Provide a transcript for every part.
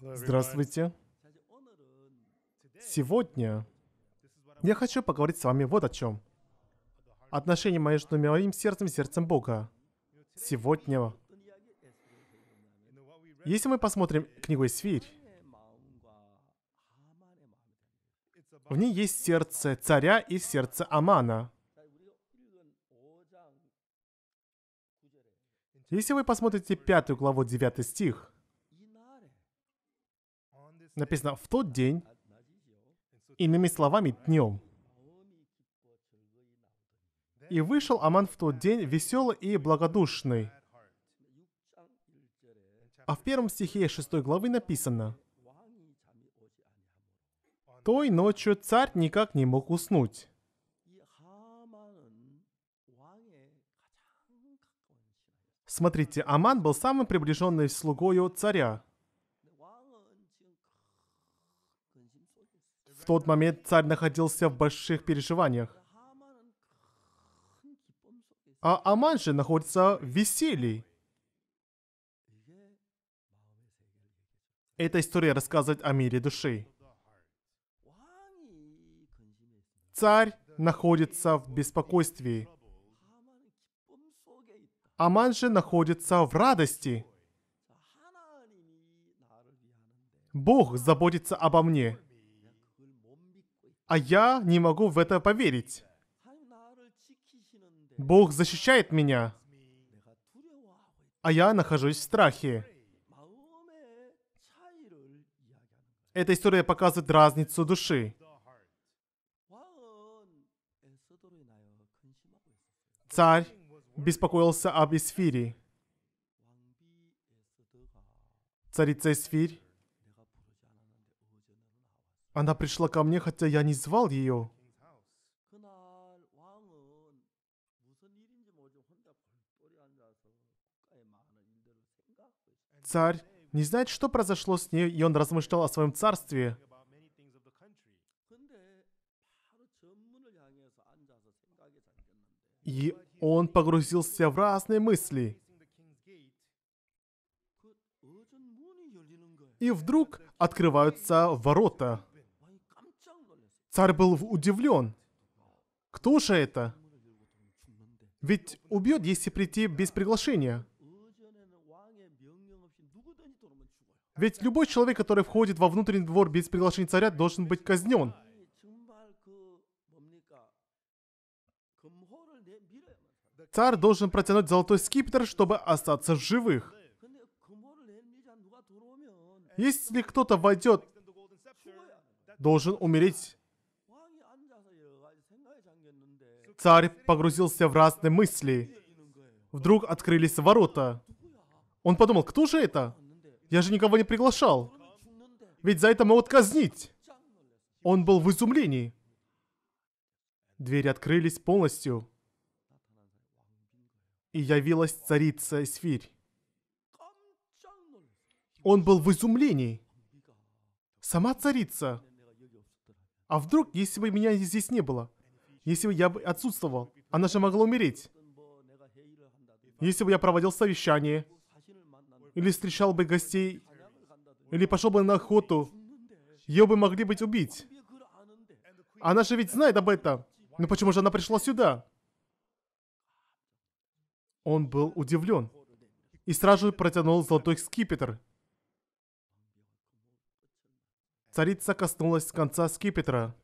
Здравствуйте. Сегодня я хочу поговорить с вами вот о чем. Отношения между моим сердцем и сердцем Бога. Сегодня. Если мы посмотрим книгу «Свирь», в ней есть сердце царя и сердце Амана. Если вы посмотрите пятую главу, девятый стих, написано «в тот день», иными словами, днем. И вышел Аман в тот день веселый и благодушный. А в первом стихе 6 главы написано, «Той ночью царь никак не мог уснуть». Смотрите, Аман был самым приближенным слугою царя. В тот момент царь находился в больших переживаниях. А Аман же находится в веселье. Эта история рассказывает о мире души. Царь находится в беспокойстве. Аман же находится в радости. Бог заботится обо мне а я не могу в это поверить. Бог защищает меня, а я нахожусь в страхе. Эта история показывает разницу души. Царь беспокоился об Эсфире. Царица Эсфирь она пришла ко мне, хотя я не звал ее. Царь не знает, что произошло с ней, и он размышлял о своем царстве. И он погрузился в разные мысли. И вдруг открываются ворота. Царь был удивлен. Кто же это? Ведь убьет, если прийти без приглашения. Ведь любой человек, который входит во внутренний двор без приглашения царя, должен быть казнен. Царь должен протянуть золотой скипетр, чтобы остаться в живых. Если кто-то войдет, должен умереть. Царь погрузился в разные мысли. Вдруг открылись ворота. Он подумал, кто же это? Я же никого не приглашал. Ведь за это могут казнить. Он был в изумлении. Двери открылись полностью. И явилась царица Эсфирь. Он был в изумлении. Сама царица. А вдруг, если бы меня здесь не было? если бы я отсутствовал, она же могла умереть. Если бы я проводил совещание, или встречал бы гостей, или пошел бы на охоту, ее бы могли быть убить. Она же ведь знает об этом. Но почему же она пришла сюда? Он был удивлен и сразу же протянул золотой скипетр. Царица коснулась конца скипетра.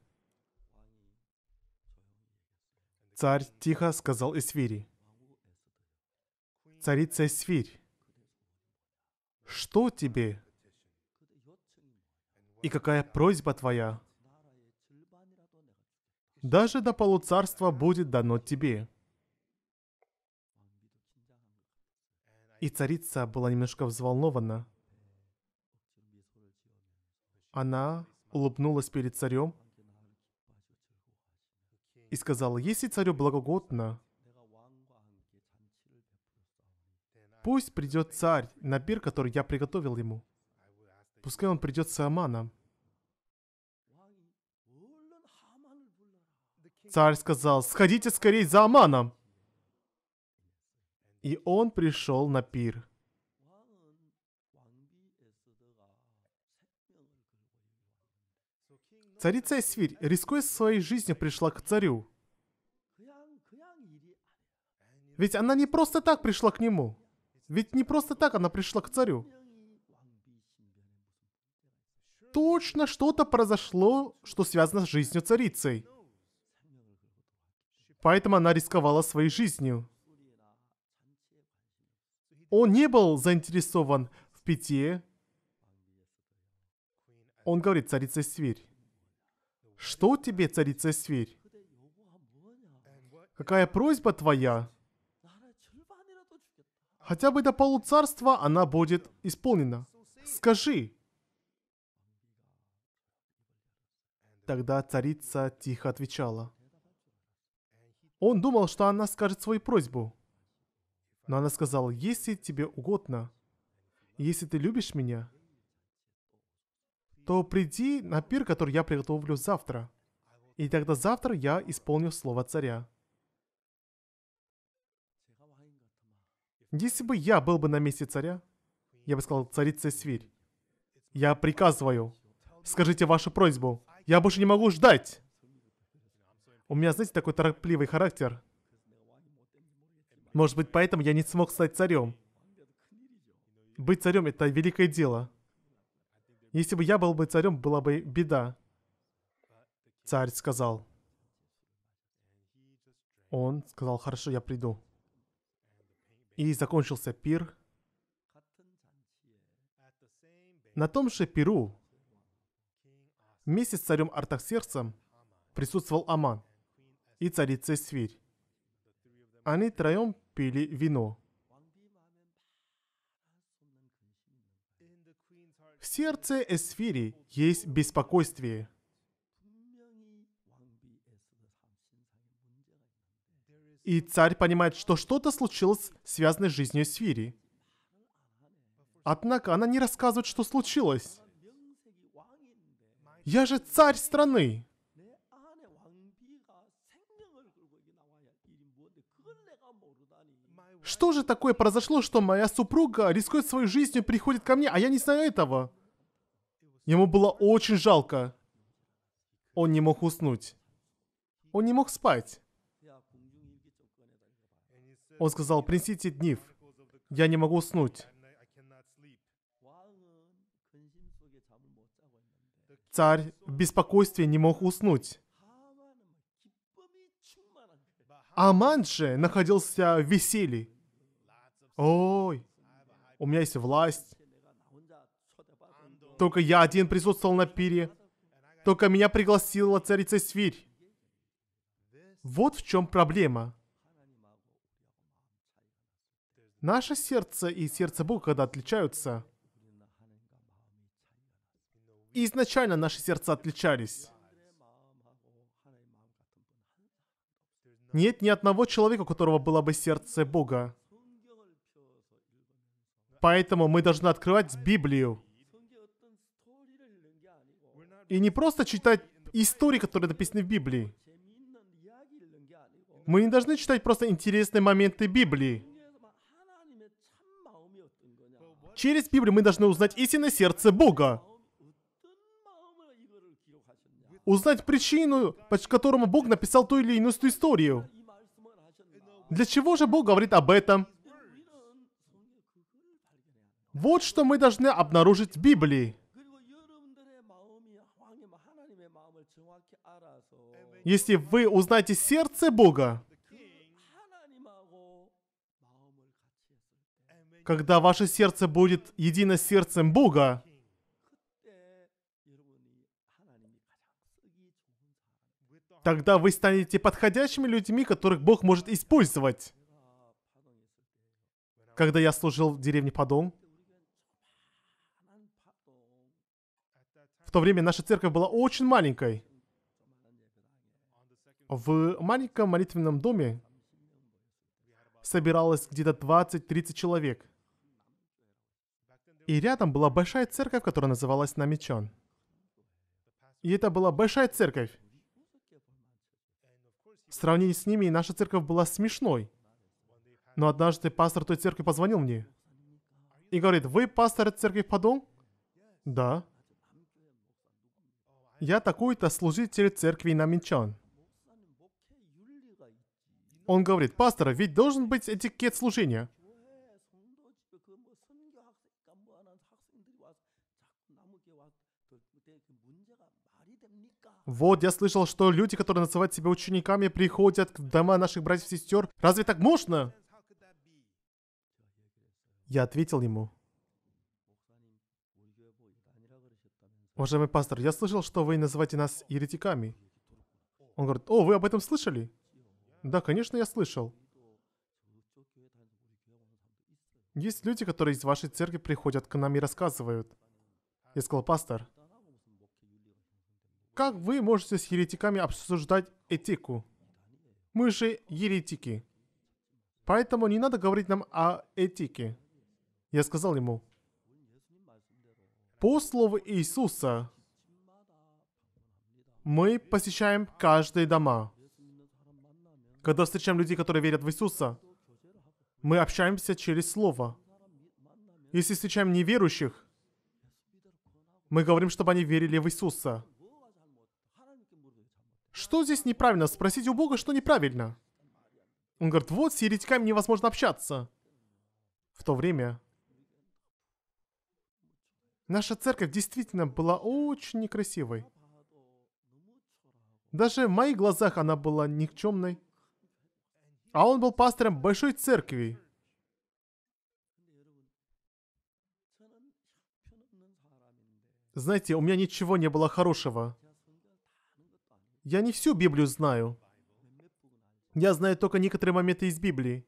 Царь тихо сказал Эсфири. Царица Эсфирь, что тебе? И какая просьба твоя? Даже до полуцарства будет дано тебе. И царица была немножко взволнована. Она улыбнулась перед царем и сказал, «Если царю благогодно, пусть придет царь на пир, который я приготовил ему. Пускай он придет с Аманом». Царь сказал, «Сходите скорее за Аманом!» И он пришел на пир. Царица Эсфирь, рискуя своей жизнью, пришла к царю. Ведь она не просто так пришла к нему. Ведь не просто так она пришла к царю. Точно что-то произошло, что связано с жизнью царицей. Поэтому она рисковала своей жизнью. Он не был заинтересован в питье. Он говорит, царица Свирь. Что тебе, царица Сферь? Какая просьба твоя? Хотя бы до полуцарства она будет исполнена. Скажи. Тогда царица тихо отвечала. Он думал, что она скажет свою просьбу. Но она сказала, если тебе угодно, если ты любишь меня, то приди на пир, который я приготовлю завтра. И тогда завтра я исполню слово царя. Если бы я был бы на месте царя, я бы сказал, царица свирь, я приказываю, скажите вашу просьбу, я больше не могу ждать. У меня, знаете, такой торопливый характер. Может быть, поэтому я не смог стать царем. Быть царем — это великое дело. Если бы я был бы царем, была бы беда. Царь сказал. Он сказал, хорошо, я приду. И закончился пир. На том же пиру вместе с царем Артаксерцем присутствовал Аман и царица Свирь. Они троем пили вино. В сердце Эсфири есть беспокойствие. И царь понимает, что что-то случилось, связанное с жизнью Эсфири. Однако она не рассказывает, что случилось. Я же царь страны. Что же такое произошло, что моя супруга рискует своей жизнью, приходит ко мне, а я не знаю этого? Ему было очень жалко. Он не мог уснуть. Он не мог спать. Он сказал, принесите днив. Я не могу уснуть. Царь в беспокойстве не мог уснуть. Аман же находился в веселье. Ой, у меня есть власть. Только я один присутствовал на пире. Только меня пригласила царица Свирь. Вот в чем проблема. Наше сердце и сердце Бога когда отличаются. Изначально наши сердца отличались. Нет ни одного человека, у которого было бы сердце Бога. Поэтому мы должны открывать Библию. И не просто читать истории, которые написаны в Библии. Мы не должны читать просто интересные моменты Библии. Через Библию мы должны узнать истинное сердце Бога. Узнать причину, по которому Бог написал ту или иную историю. Для чего же Бог говорит об этом? Вот что мы должны обнаружить в Библии. Если вы узнаете сердце Бога, когда ваше сердце будет едино с сердцем Бога, Тогда вы станете подходящими людьми, которых Бог может использовать. Когда я служил в деревне Падон, в то время наша церковь была очень маленькой. В маленьком молитвенном доме собиралось где-то 20-30 человек. И рядом была большая церковь, которая называлась Намичон. И это была большая церковь. В сравнении с ними наша церковь была смешной. Но однажды пастор той церкви позвонил мне и говорит, «Вы пастор церкви в Подол?» «Да». «Я такой-то служитель церкви намечан». Он говорит, «Пастор, ведь должен быть этикет служения». Вот, я слышал, что люди, которые называют себя учениками, приходят к дома наших братьев и сестер. Разве так можно? Я ответил ему. Уважаемый пастор, я слышал, что вы называете нас еретиками. Он говорит, о, вы об этом слышали? Да, конечно, я слышал. Есть люди, которые из вашей церкви приходят к нам и рассказывают. Я сказал, пастор, как вы можете с еретиками обсуждать этику? Мы же еретики. Поэтому не надо говорить нам о этике. Я сказал ему, по слову Иисуса, мы посещаем каждые дома. Когда встречаем людей, которые верят в Иисуса, мы общаемся через Слово. Если встречаем неверующих, мы говорим, чтобы они верили в Иисуса. Что здесь неправильно? Спросить у Бога, что неправильно. Он говорит, вот с еретиками невозможно общаться. В то время наша церковь действительно была очень некрасивой. Даже в моих глазах она была никчемной. А он был пастором большой церкви. Знаете, у меня ничего не было хорошего. Я не всю Библию знаю. Я знаю только некоторые моменты из Библии.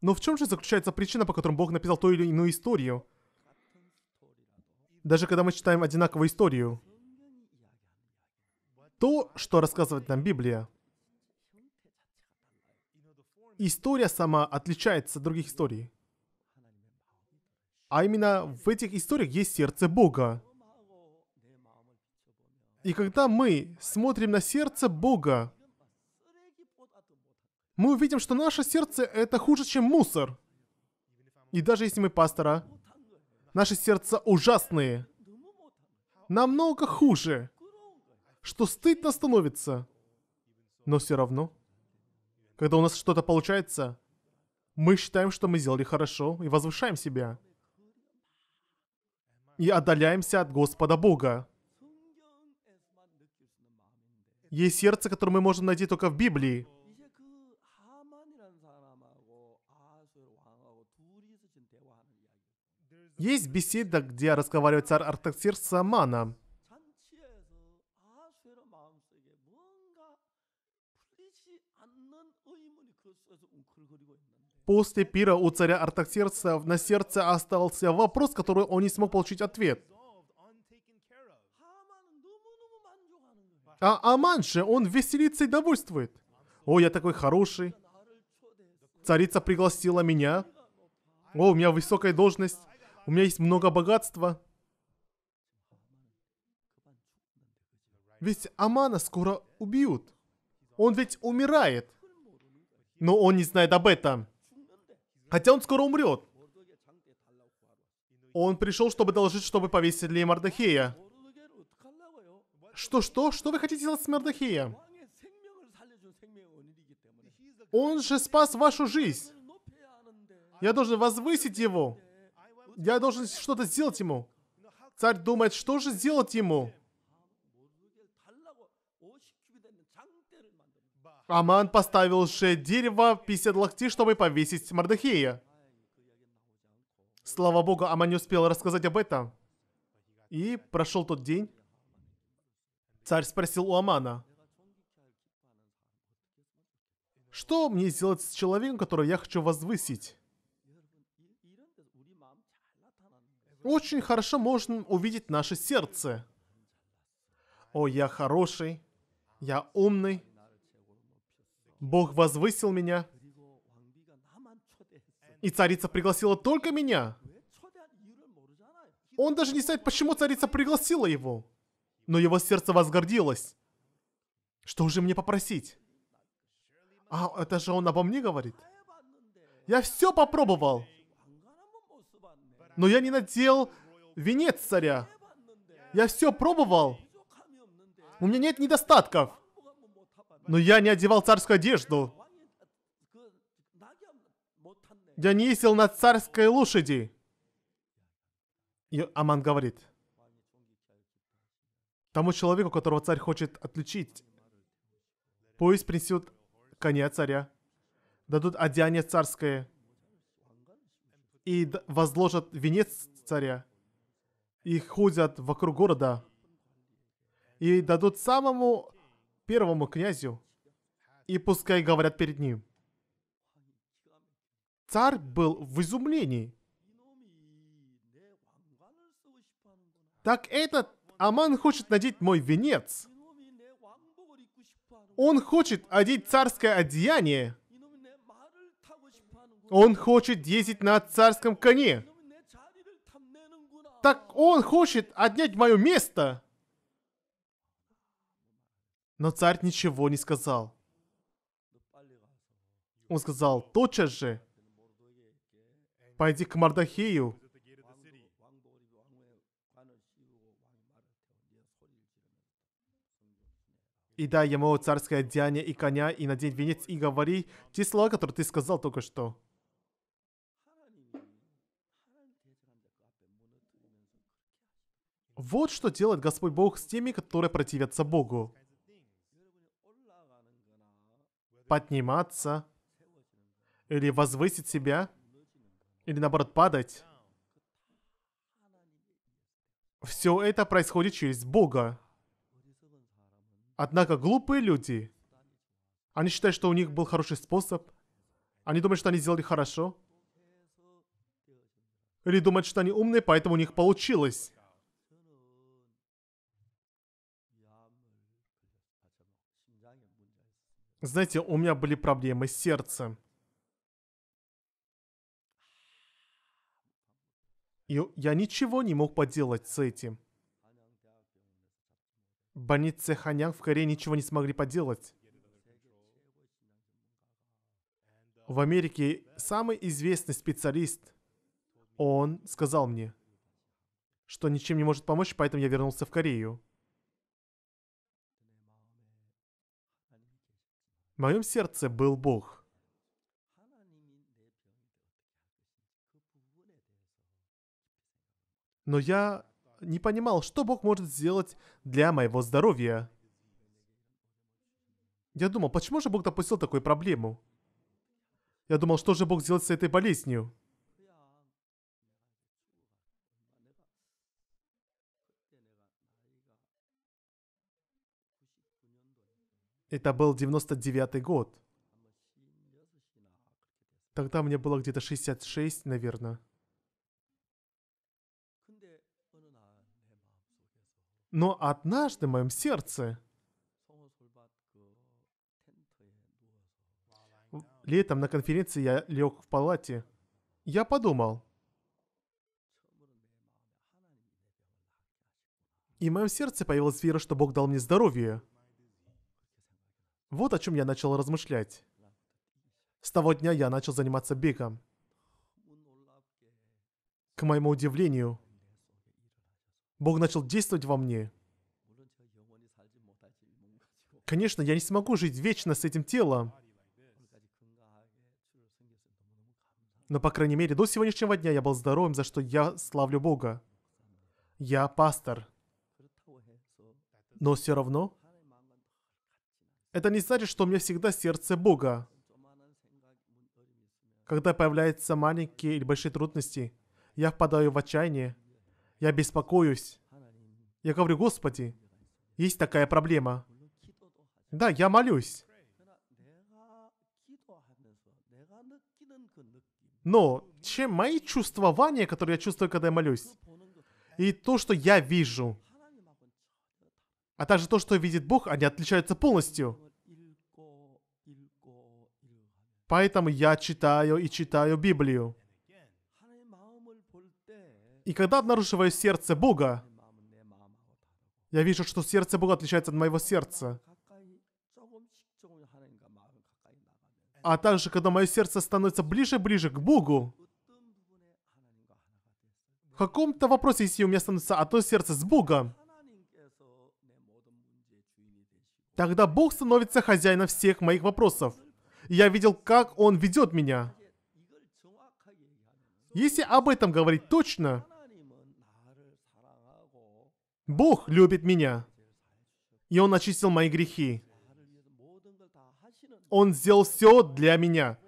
Но в чем же заключается причина, по которой Бог написал ту или иную историю? Даже когда мы читаем одинаковую историю. То, что рассказывает нам Библия. История сама отличается от других историй. А именно в этих историях есть сердце Бога. И когда мы смотрим на сердце Бога, мы увидим, что наше сердце это хуже, чем мусор. И даже если мы пастора, наши сердца ужасные. Намного хуже, что стыдно становится. Но все равно, когда у нас что-то получается, мы считаем, что мы сделали хорошо и возвышаем себя. И отдаляемся от Господа Бога. Есть сердце, которое мы можем найти только в Библии. Есть беседа, где разговаривает царь Артаксир с Аманом. После пира у царя Артаксерца на сердце остался вопрос, который он не смог получить ответ. А Аман же, он веселится и довольствует. О, я такой хороший. Царица пригласила меня. О, у меня высокая должность. У меня есть много богатства. Ведь Амана скоро убьют. Он ведь умирает. Но он не знает об этом. Хотя он скоро умрет. Он пришел, чтобы доложить, чтобы повесить повесили Мардахея. Что-что? Что вы хотите сделать с Мердахеем? Он же спас вашу жизнь. Я должен возвысить его. Я должен что-то сделать ему. Царь думает, что же сделать ему? Аман поставил же дерево 50 локтей, чтобы повесить Мардахея. Слава богу, Аман не успел рассказать об этом. И прошел тот день. Царь спросил у Амана. Что мне сделать с человеком, которого я хочу возвысить? Очень хорошо можно увидеть наше сердце. О, я хороший, я умный. Бог возвысил меня. И царица пригласила только меня. Он даже не знает, почему царица пригласила его но его сердце возгордилось. Что же мне попросить? А это же он обо мне говорит? Я все попробовал, но я не надел венец царя. Я все пробовал. У меня нет недостатков. Но я не одевал царскую одежду. Я не ездил на царской лошади. И Аман говорит тому человеку, которого царь хочет отличить. Пусть принесут коня царя, дадут одеяние царское и возложат венец царя и ходят вокруг города и дадут самому первому князю и пускай говорят перед ним. Царь был в изумлении. Так этот Аман хочет надеть мой венец. Он хочет одеть царское одеяние. Он хочет ездить на царском коне. Так он хочет отнять мое место. Но царь ничего не сказал. Он сказал, тотчас же, пойди к Мардахею И дай ему царское одеяние и коня, и надень венец, и говори те слова, которые ты сказал только что. Вот что делает Господь Бог с теми, которые противятся Богу. Подниматься или возвысить себя, или наоборот падать. Все это происходит через Бога. Однако глупые люди, они считают, что у них был хороший способ. Они думают, что они сделали хорошо. Или думают, что они умные, поэтому у них получилось. Знаете, у меня были проблемы с сердцем. И я ничего не мог поделать с этим. Больнице Ханян в Корее ничего не смогли поделать. В Америке самый известный специалист, он сказал мне, что ничем не может помочь, поэтому я вернулся в Корею. В моем сердце был Бог. Но я не понимал, что Бог может сделать для моего здоровья. Я думал, почему же Бог допустил такую проблему? Я думал, что же Бог сделает с этой болезнью? Это был 99-й год. Тогда мне было где-то 66, наверное. Но однажды в моем сердце, летом на конференции я лег в палате, я подумал, и в моем сердце появилась вера, что Бог дал мне здоровье. Вот о чем я начал размышлять. С того дня я начал заниматься бегом. К моему удивлению, Бог начал действовать во мне. Конечно, я не смогу жить вечно с этим телом. Но, по крайней мере, до сегодняшнего дня я был здоровым, за что я славлю Бога. Я пастор. Но все равно... Это не значит, что у меня всегда сердце Бога. Когда появляются маленькие или большие трудности, я впадаю в отчаяние я беспокоюсь. Я говорю, Господи, есть такая проблема. Да, я молюсь. Но чем мои чувствования, которые я чувствую, когда я молюсь, и то, что я вижу, а также то, что видит Бог, они отличаются полностью. Поэтому я читаю и читаю Библию. И когда обнаруживаю сердце Бога, я вижу, что сердце Бога отличается от моего сердца. А также, когда мое сердце становится ближе и ближе к Богу, в каком-то вопросе, если у меня становится одно сердце с Богом, тогда Бог становится хозяином всех моих вопросов. я видел, как Он ведет меня. Если об этом говорить точно, Бог любит меня. И Он очистил мои грехи. Он сделал все для меня.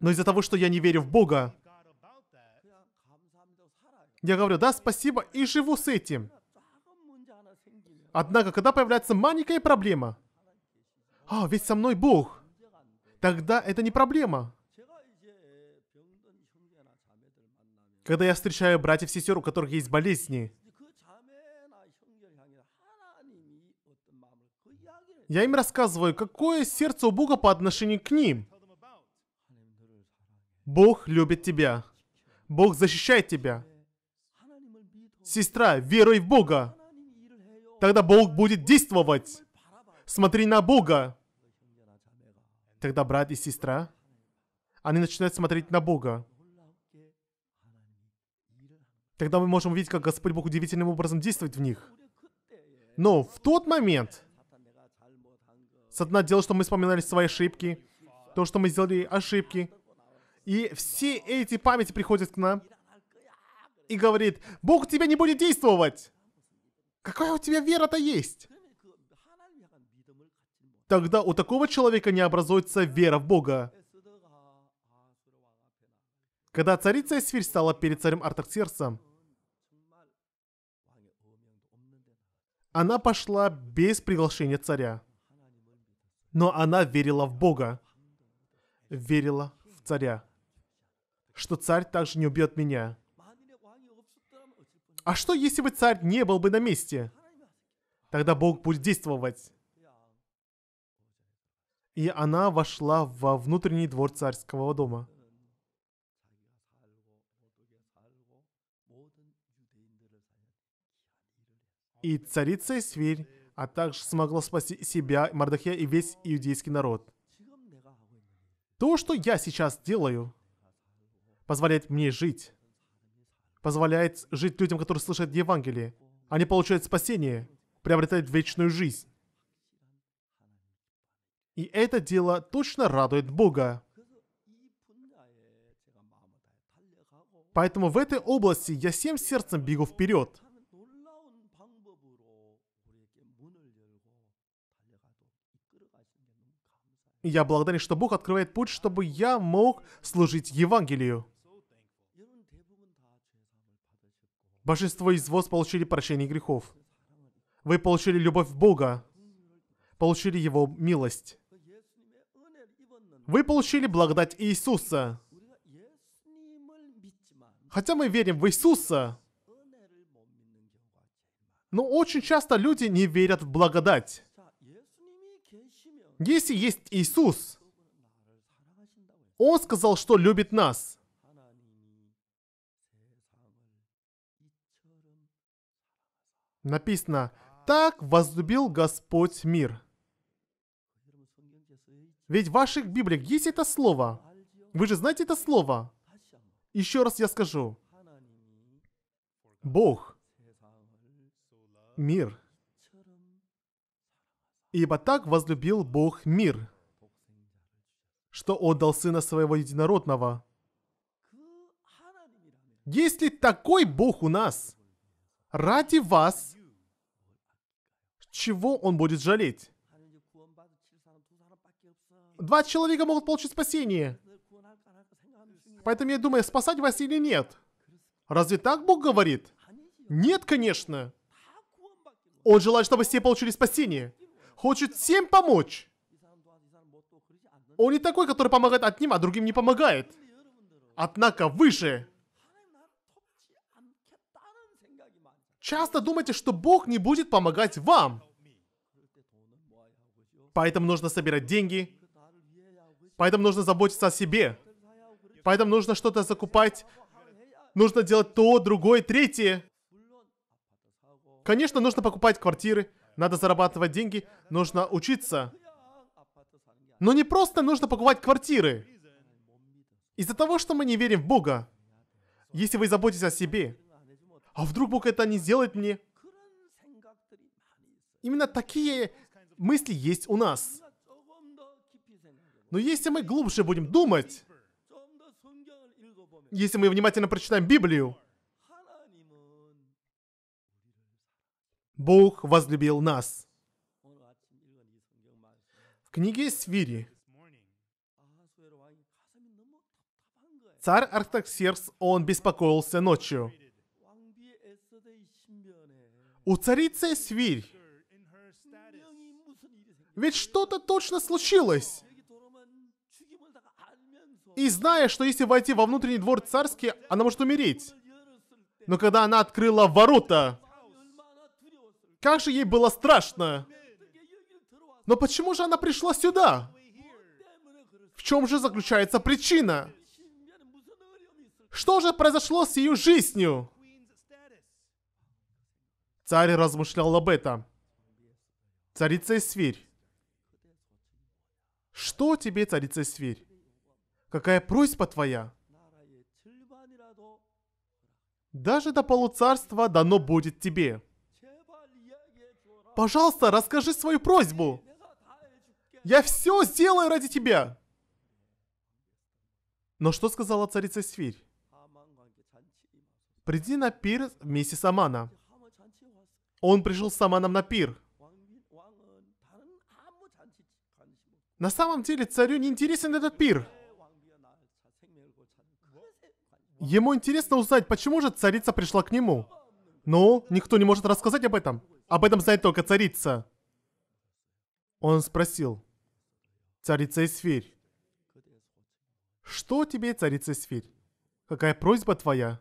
Но из-за того, что я не верю в Бога, я говорю, да, спасибо, и живу с этим. Однако, когда появляется маленькая проблема, а, ведь со мной Бог, тогда это не проблема. Когда я встречаю братьев и сестер, у которых есть болезни, я им рассказываю, какое сердце у Бога по отношению к ним. Бог любит тебя. Бог защищает тебя. Сестра, веруй в Бога. Тогда Бог будет действовать. Смотри на Бога. Тогда брат и сестра, они начинают смотреть на Бога. Тогда мы можем увидеть, как Господь Бог удивительным образом действует в них. Но в тот момент... Сатана дело, что мы вспоминали свои ошибки, то, что мы сделали ошибки. И все эти памяти приходят к нам и говорит, Бог у тебя не будет действовать. Какая у тебя вера-то есть? Тогда у такого человека не образуется вера в Бога когда царица Эсфирь стала перед царем Артаксерсом. Она пошла без приглашения царя. Но она верила в Бога. Верила в царя. Что царь также не убьет меня. А что, если бы царь не был бы на месте? Тогда Бог будет действовать. И она вошла во внутренний двор царского дома. и царица и а также смогла спасти себя, Мардахия и весь иудейский народ. То, что я сейчас делаю, позволяет мне жить. Позволяет жить людям, которые слышат Евангелие. Они получают спасение, приобретают вечную жизнь. И это дело точно радует Бога. Поэтому в этой области я всем сердцем бегу вперед. Я благодарен, что Бог открывает путь, чтобы я мог служить Евангелию. Большинство из вас получили прощение грехов. Вы получили любовь Бога, получили Его милость. Вы получили благодать Иисуса. Хотя мы верим в Иисуса, но очень часто люди не верят в благодать. Если есть Иисус, Он сказал, что любит нас. Написано, так возлюбил Господь мир. Ведь в ваших Библиях есть это слово. Вы же знаете это слово. Еще раз я скажу. Бог. Мир. Ибо так возлюбил Бог мир, что отдал Сына Своего Единородного. Есть ли такой Бог у нас? Ради вас, чего Он будет жалеть? Два человека могут получить спасение. Поэтому я думаю, спасать вас или нет. Разве так Бог говорит? Нет, конечно. Он желает, чтобы все получили спасение хочет всем помочь. Он не такой, который помогает одним, а другим не помогает. Однако выше. Часто думаете, что Бог не будет помогать вам. Поэтому нужно собирать деньги. Поэтому нужно заботиться о себе. Поэтому нужно что-то закупать. Нужно делать то, другое, третье. Конечно, нужно покупать квартиры. Надо зарабатывать деньги, нужно учиться. Но не просто нужно покупать квартиры. Из-за того, что мы не верим в Бога. Если вы заботитесь о себе, а вдруг Бог это не сделает мне? Именно такие мысли есть у нас. Но если мы глубже будем думать, если мы внимательно прочитаем Библию, Бог возлюбил нас. В книге Свири царь Артаксеркс, он беспокоился ночью. У царицы Свирь. Ведь что-то точно случилось. И зная, что если войти во внутренний двор царский, она может умереть. Но когда она открыла ворота, как же ей было страшно! Но почему же она пришла сюда? В чем же заключается причина? Что же произошло с ее жизнью? Царь размышлял об этом. Царица и свирь. Что тебе, царица и свирь? Какая просьба твоя? Даже до полуцарства дано будет тебе. Пожалуйста, расскажи свою просьбу. Я все сделаю ради тебя. Но что сказала царица Сфирь? Приди на пир вместе с Амана. Он пришел с Аманом на пир. На самом деле царю не интересен этот пир. Ему интересно узнать, почему же царица пришла к нему. Но ну, никто не может рассказать об этом. Об этом знает только царица. Он спросил. Царица Эсфирь. Что тебе, царица Эсфирь? Какая просьба твоя?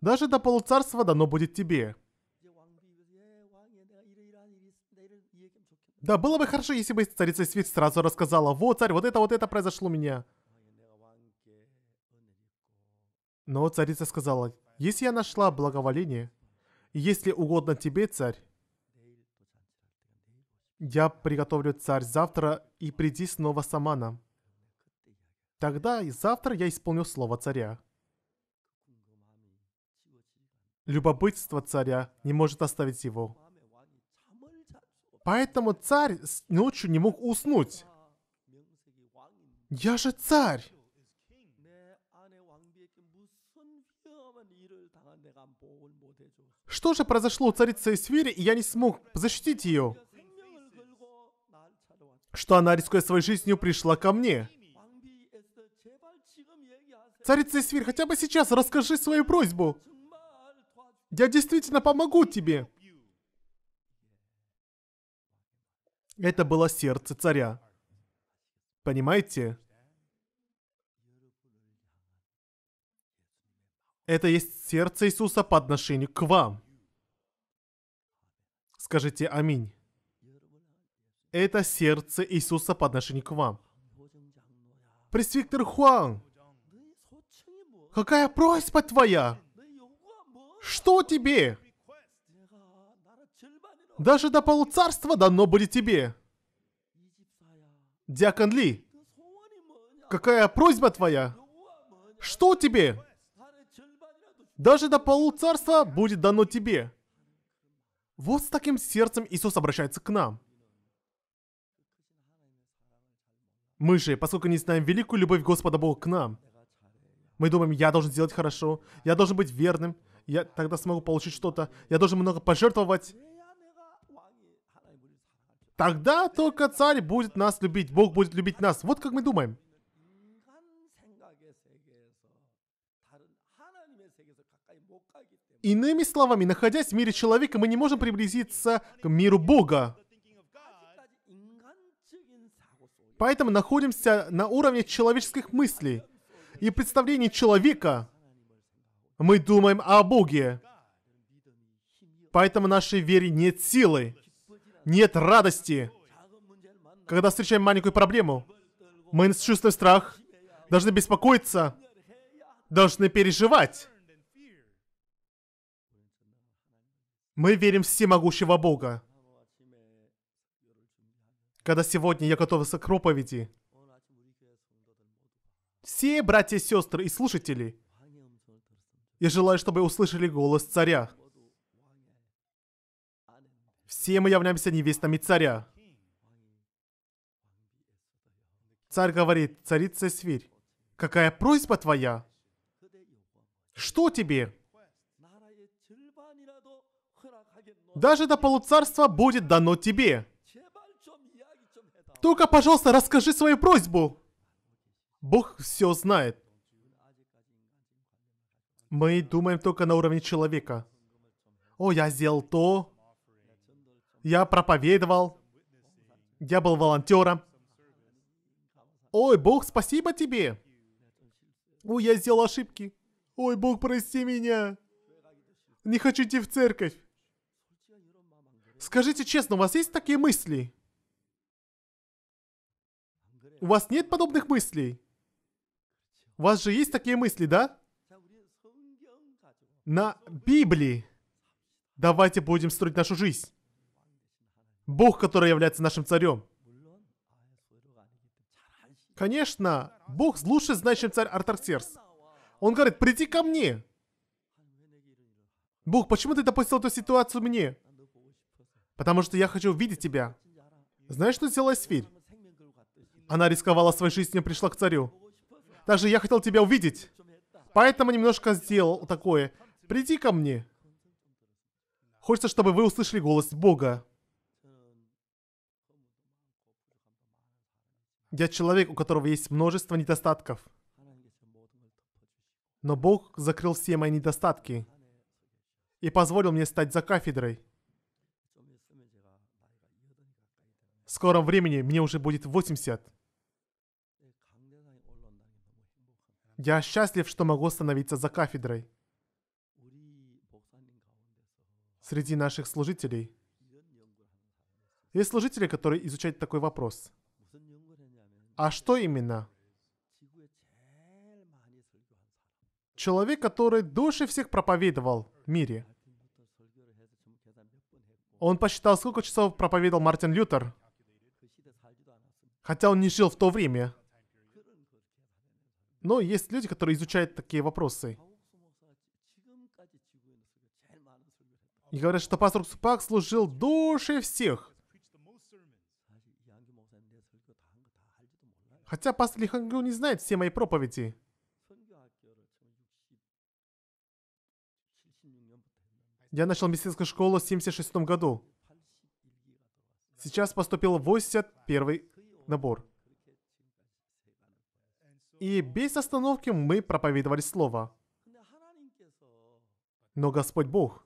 Даже до полуцарства дано будет тебе. Да, было бы хорошо, если бы царица Свит сразу рассказала, вот, царь, вот это, вот это произошло у меня. Но царица сказала, если я нашла благоволение, если угодно тебе, царь, я приготовлю царь завтра и приди снова самана. Тогда и завтра я исполню слово царя. Любопытство царя не может оставить его. Поэтому царь ночью не мог уснуть. Я же царь! Что же произошло у царицы Эсфири, и я не смог защитить ее? Что она, рискуя своей жизнью, пришла ко мне. Царица Эсфирь, хотя бы сейчас расскажи свою просьбу. Я действительно помогу тебе. Это было сердце царя. Понимаете? Это есть сердце Иисуса по отношению к вам. Скажите аминь. Это сердце Иисуса по отношению к вам. Пресвиктер Хуан, какая просьба твоя? Что тебе? Даже до полуцарства дано будет тебе. Диакон Ли, какая просьба твоя? Что тебе? Даже до полуцарства будет дано тебе. Вот с таким сердцем Иисус обращается к нам. Мы же, поскольку не знаем великую любовь Господа Бога к нам, мы думаем, я должен сделать хорошо, я должен быть верным, я тогда смогу получить что-то, я должен много пожертвовать. Тогда только царь будет нас любить, Бог будет любить нас. Вот как мы думаем. Иными словами, находясь в мире человека, мы не можем приблизиться к миру Бога. Поэтому находимся на уровне человеческих мыслей и представлений человека. Мы думаем о Боге. Поэтому нашей вере нет силы, нет радости. Когда встречаем маленькую проблему, мы чувствуем страх, должны беспокоиться, должны переживать. Мы верим в всемогущего Бога. Когда сегодня я готовился к проповеди, все братья и сестры и слушатели, я желаю, чтобы услышали голос царя. Все мы являемся невестами царя. Царь говорит, царица Свирь, какая просьба твоя? Что тебе? Даже до полуцарства будет дано тебе. Только, пожалуйста, расскажи свою просьбу. Бог все знает. Мы думаем только на уровне человека. О, я сделал то. Я проповедовал. Я был волонтером. Ой, Бог, спасибо тебе. Ой, я сделал ошибки. Ой, Бог, прости меня. Не хочу идти в церковь. Скажите честно, у вас есть такие мысли? У вас нет подобных мыслей? У вас же есть такие мысли, да? На Библии. Давайте будем строить нашу жизнь. Бог, который является нашим царем. Конечно, Бог лучше знает, чем царь Артарсерс. Он говорит, приди ко мне. Бог, почему ты допустил эту ситуацию мне? Потому что я хочу увидеть тебя. Знаешь, что сделала Сфиль? Она рисковала своей жизнью и пришла к царю. Также я хотел тебя увидеть. Поэтому немножко сделал такое. Приди ко мне. Хочется, чтобы вы услышали голос Бога. Я человек, у которого есть множество недостатков. Но Бог закрыл все мои недостатки и позволил мне стать за кафедрой. В скором времени мне уже будет 80. Я счастлив, что могу становиться за кафедрой. Среди наших служителей есть служители, которые изучают такой вопрос. А что именно? Человек, который дольше всех проповедовал в мире. Он посчитал, сколько часов проповедовал Мартин Лютер. Хотя он не жил в то время. Но есть люди, которые изучают такие вопросы. И говорят, что пастор Супак служил дольше всех. Хотя пастор Лихангю не знает все мои проповеди. Я начал медицинскую школу в 76 году. Сейчас поступил 81 набор. И без остановки мы проповедовали Слово. Но Господь Бог,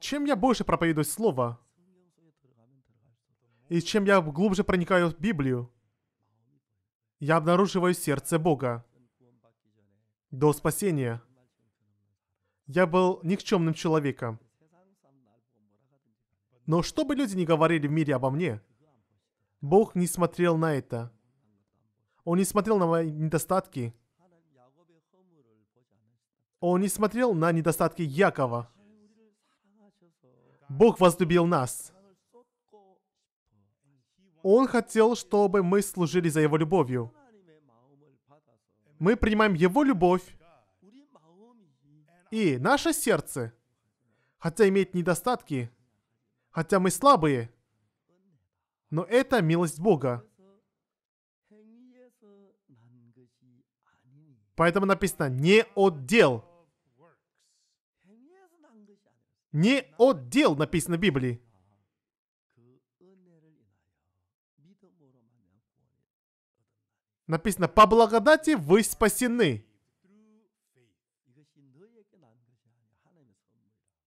чем я больше проповедую Слово, и чем я глубже проникаю в Библию, я обнаруживаю сердце Бога. До спасения я был никчемным человеком. Но что бы люди ни говорили в мире обо мне, Бог не смотрел на это. Он не смотрел на мои недостатки. Он не смотрел на недостатки Якова. Бог возлюбил нас. Он хотел, чтобы мы служили за Его любовью. Мы принимаем Его любовь, и наше сердце, хотя имеет недостатки, хотя мы слабые, но это милость Бога. Поэтому написано «не от дел». «Не от дел» написано в Библии. Написано «по благодати вы спасены».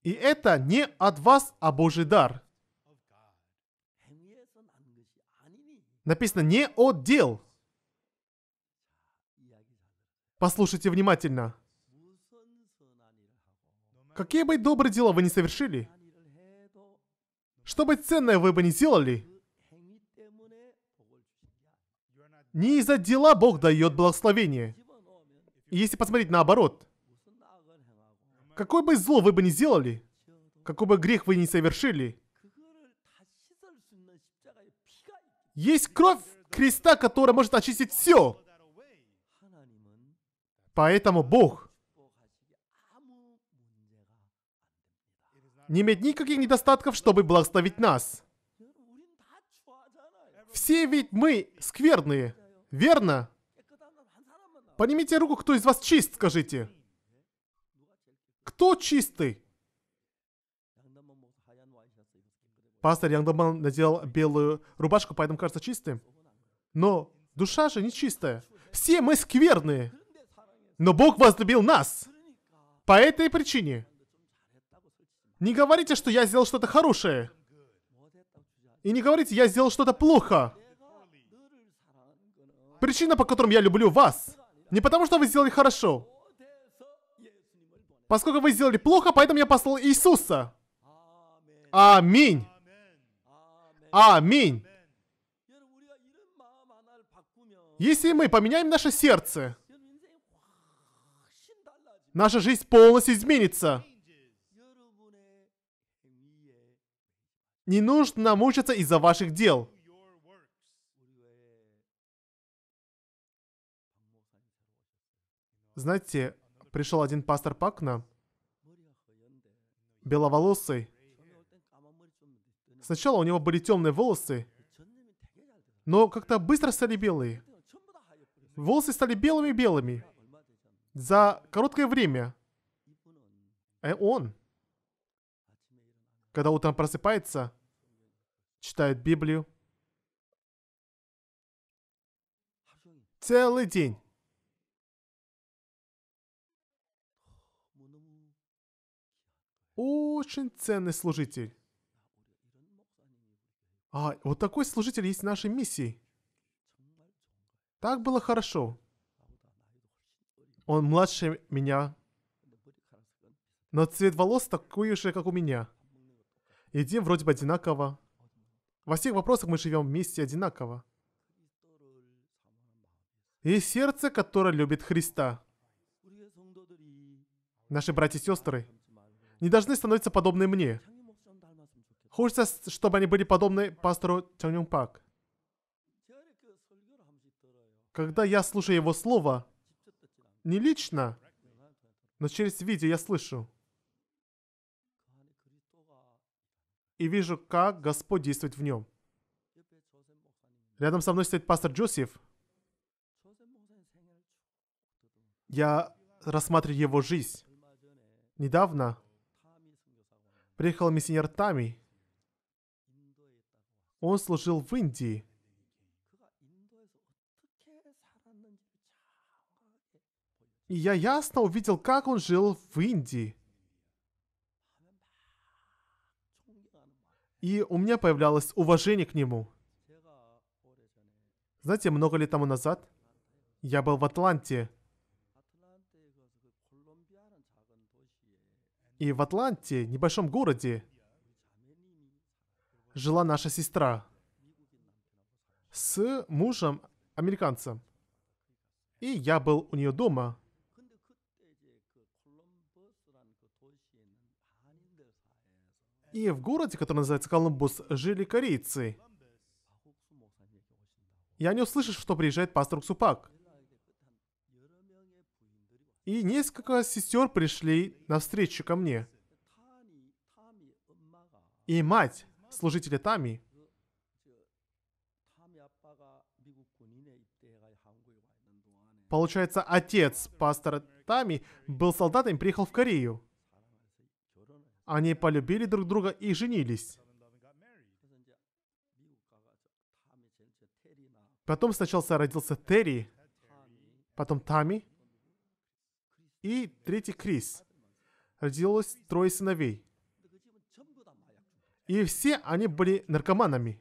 И это не от вас, а Божий дар. Написано «не отдел». Послушайте внимательно. Какие бы добрые дела вы не совершили, что бы ценное вы бы не сделали, не из-за дела Бог дает благословение. И если посмотреть наоборот, какой бы зло вы бы не сделали, какой бы грех вы не совершили, Есть кровь креста, которая может очистить все. Поэтому Бог не имеет никаких недостатков, чтобы благословить нас. Все ведь мы скверные, верно? Поднимите руку, кто из вас чист, скажите. Кто чистый? Пастор Янгдоман надел белую рубашку, поэтому кажется чистым. Но душа же нечистая. Все мы скверные. Но Бог возлюбил нас. По этой причине. Не говорите, что я сделал что-то хорошее. И не говорите, я сделал что-то плохо. Причина, по которой я люблю вас, не потому, что вы сделали хорошо. Поскольку вы сделали плохо, поэтому я послал Иисуса. Аминь. Аминь. Если мы поменяем наше сердце, наша жизнь полностью изменится. Не нужно мучиться из-за ваших дел. Знаете, пришел один пастор пак нам, беловолосый, Сначала у него были темные волосы, но как-то быстро стали белые. Волосы стали белыми-белыми. За короткое время. А он, когда утром просыпается, читает Библию. Целый день. Очень ценный служитель. А, вот такой служитель есть в нашей миссии. Так было хорошо. Он младше меня. Но цвет волос такой же, как у меня. Едим вроде бы одинаково. Во всех вопросах мы живем вместе одинаково. И сердце, которое любит Христа. Наши братья и сестры не должны становиться подобны мне. Хочется, чтобы они были подобны пастору Чонюн Пак. Когда я слушаю его слово, не лично, но через видео я слышу. И вижу, как Господь действует в нем. Рядом со мной стоит пастор Джосиф. Я рассматриваю его жизнь. Недавно приехал миссионер Тами он служил в Индии. И я ясно увидел, как он жил в Индии. И у меня появлялось уважение к нему. Знаете, много лет тому назад я был в Атланте. И в Атланте, небольшом городе, жила наша сестра с мужем американцем. И я был у нее дома. И в городе, который называется Колумбус, жили корейцы. Я не услышал, что приезжает пастор Супак, И несколько сестер пришли навстречу ко мне. И мать служители Тами, получается, отец пастора Тами был солдатом и приехал в Корею. Они полюбили друг друга и женились. Потом сначала родился Терри, потом Тами и третий Крис. Родилось трое сыновей. И все они были наркоманами.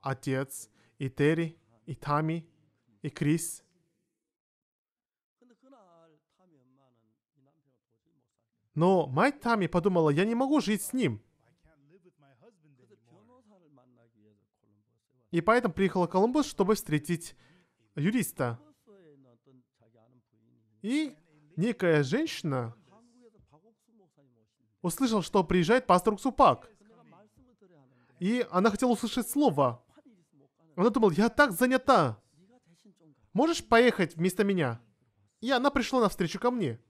Отец, и Терри, и Тами, и Крис. Но мать Тами подумала, я не могу жить с ним. И поэтому приехала Колумбус, чтобы встретить юриста. И некая женщина услышала, что приезжает пастор Ксупак. И она хотела услышать слово. Она думала, я так занята. Можешь поехать вместо меня? И она пришла навстречу ко мне.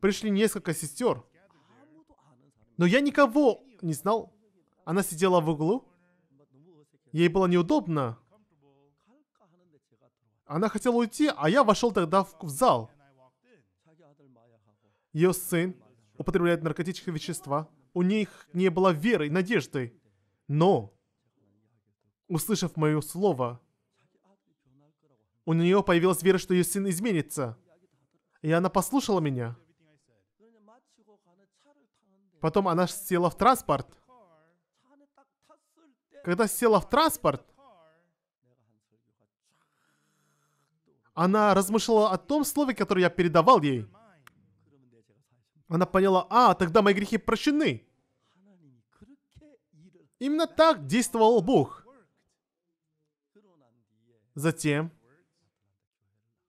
Пришли несколько сестер. Но я никого не знал. Она сидела в углу. Ей было неудобно. Она хотела уйти, а я вошел тогда в, в зал. Ее сын употребляет наркотические вещества. У них не было веры и надежды. Но, услышав мое слово, у нее появилась вера, что ее сын изменится. И она послушала меня. Потом она села в транспорт. Когда села в транспорт, она размышляла о том слове, которое я передавал ей. Она поняла, а, тогда мои грехи прощены. Именно так действовал Бог. Затем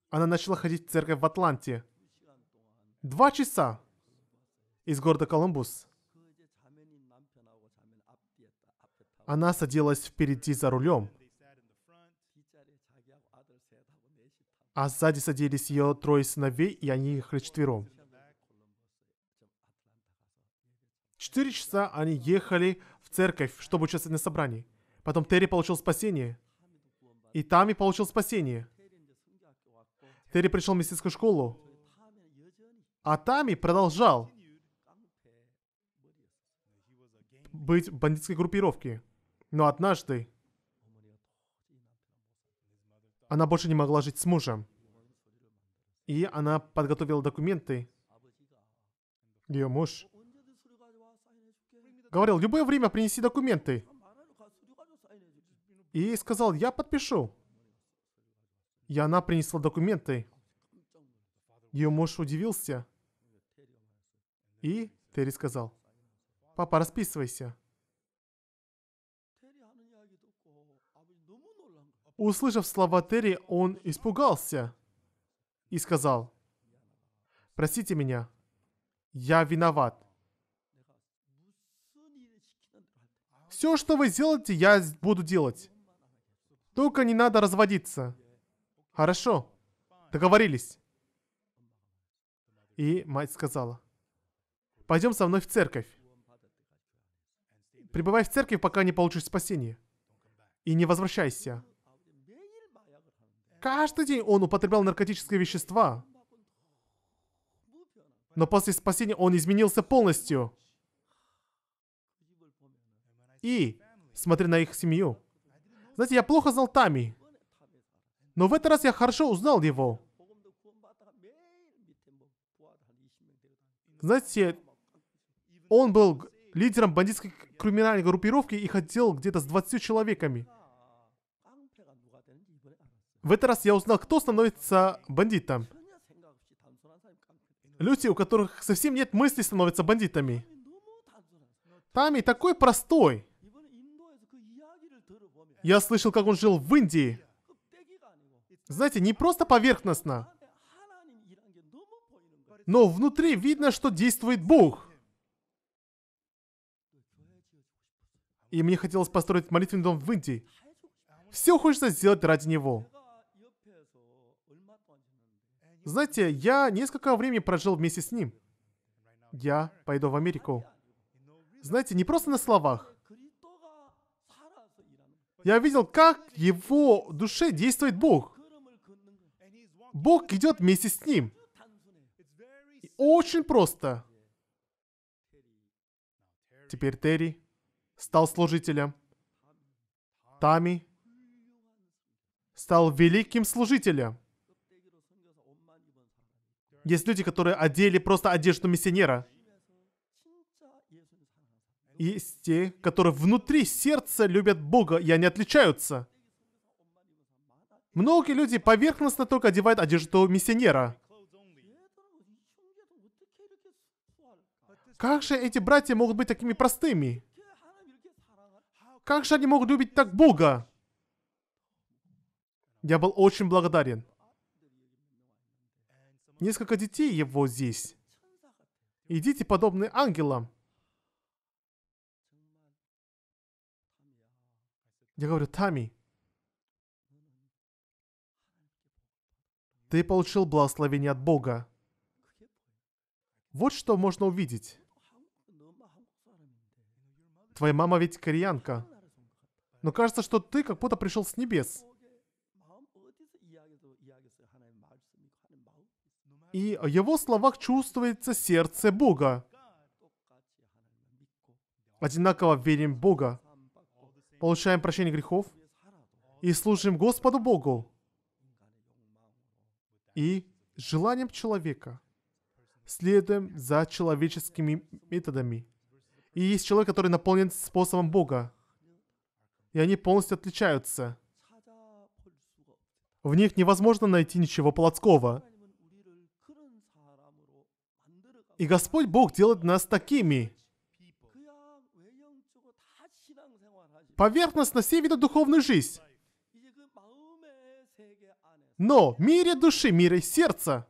она начала ходить в церковь в Атланте. Два часа из города Колумбус. Она садилась впереди за рулем. А сзади садились ее трое сыновей, и они их четвером. Четыре часа они ехали в церковь, чтобы участвовать на собрании. Потом Терри получил спасение. И Тами получил спасение. Терри пришел в мистическую школу. А Тами продолжал быть в бандитской группировке. Но однажды она больше не могла жить с мужем. И она подготовила документы. Ее муж Говорил, любое время принеси документы. И сказал, я подпишу. И она принесла документы. Ее муж удивился. И Терри сказал, папа, расписывайся. Услышав слова Терри, он испугался и сказал, «Простите меня, я виноват. Все, что вы сделаете, я буду делать. Только не надо разводиться. Хорошо. Договорились. И мать сказала. Пойдем со мной в церковь. Пребывай в церкви, пока не получишь спасение. И не возвращайся. Каждый день он употреблял наркотические вещества. Но после спасения он изменился полностью и смотри на их семью. Знаете, я плохо знал Тами, но в этот раз я хорошо узнал его. Знаете, он был лидером бандитской криминальной группировки и хотел где-то с 20 человеками. В этот раз я узнал, кто становится бандитом. Люди, у которых совсем нет мыслей, становятся бандитами. Тами такой простой. Я слышал, как он жил в Индии. Знаете, не просто поверхностно, но внутри видно, что действует Бог. И мне хотелось построить молитвенный дом в Индии. Все хочется сделать ради него. Знаете, я несколько времени прожил вместе с ним. Я пойду в Америку. Знаете, не просто на словах. Я видел, как его душе действует Бог. Бог идет вместе с ним. И очень просто. Теперь Терри стал служителем. Тами стал великим служителем. Есть люди, которые одели просто одежду миссионера. Есть те, которые внутри сердца любят Бога, и они отличаются. Многие люди поверхностно только одевают одежду миссионера. Как же эти братья могут быть такими простыми? Как же они могут любить так Бога? Я был очень благодарен. Несколько детей его здесь. Идите подобны ангелам. Я говорю, Тами, ты получил благословение от Бога. Вот что можно увидеть. Твоя мама ведь кореянка. Но кажется, что ты как будто пришел с небес. И в его словах чувствуется сердце Бога. Одинаково верим в Бога получаем прощение грехов и служим Господу Богу и желанием человека. Следуем за человеческими методами. И есть человек, который наполнен способом Бога. И они полностью отличаются. В них невозможно найти ничего плотского. И Господь Бог делает нас такими. поверхностно все виды духовной жизни. Но в мире души, мире сердца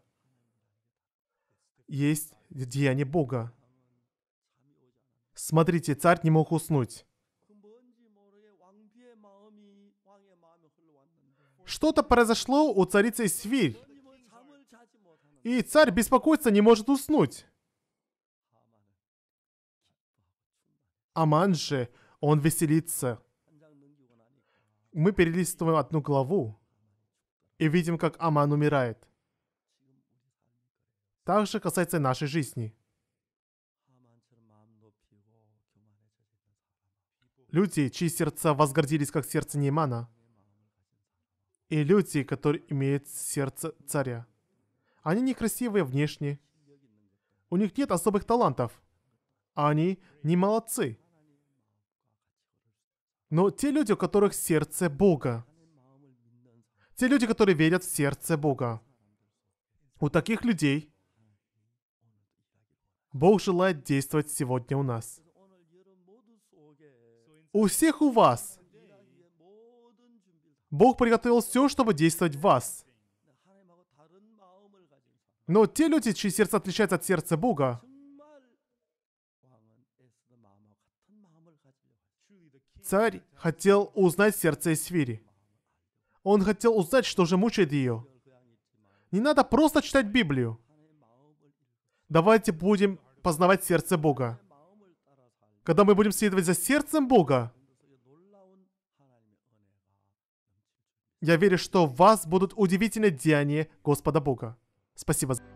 есть деяние Бога. Смотрите, царь не мог уснуть. Что-то произошло у царицы Свиль, И царь беспокоиться не может уснуть. Аман же он веселится. Мы перелистываем одну главу и видим, как Аман умирает. Также касается нашей жизни. Люди, чьи сердца возгордились как сердце Неймана, и люди, которые имеют сердце царя. Они некрасивые внешне, у них нет особых талантов, а они не молодцы. Но те люди, у которых сердце Бога. Те люди, которые верят в сердце Бога. У таких людей Бог желает действовать сегодня у нас. У всех у вас Бог приготовил все, чтобы действовать в вас. Но те люди, чьи сердца отличаются от сердца Бога, царь хотел узнать сердце Эсфири. Он хотел узнать, что же мучает ее. Не надо просто читать Библию. Давайте будем познавать сердце Бога. Когда мы будем следовать за сердцем Бога, я верю, что в вас будут удивительные деяния Господа Бога. Спасибо за...